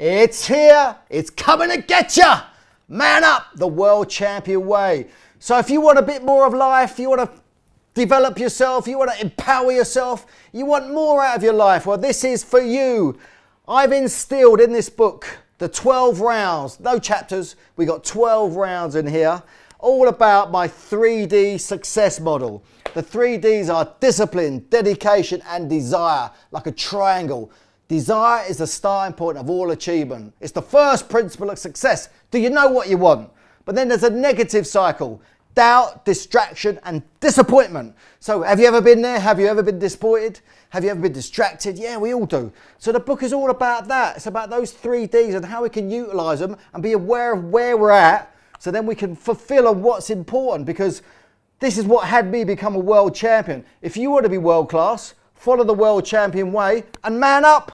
It's here. It's coming to get you. Man up the world champion way. So if you want a bit more of life, you want to develop yourself, you want to empower yourself, you want more out of your life, well, this is for you. I've instilled in this book the 12 rounds, no chapters, we got 12 rounds in here, all about my 3D success model. The 3Ds are discipline, dedication, and desire, like a triangle. Desire is the starting point of all achievement. It's the first principle of success. Do you know what you want? But then there's a negative cycle doubt, distraction, and disappointment. So, have you ever been there? Have you ever been disappointed? Have you ever been distracted? Yeah, we all do. So, the book is all about that. It's about those three D's and how we can utilize them and be aware of where we're at so then we can fulfill on what's important because this is what had me become a world champion. If you want to be world class, follow the world champion way and man up.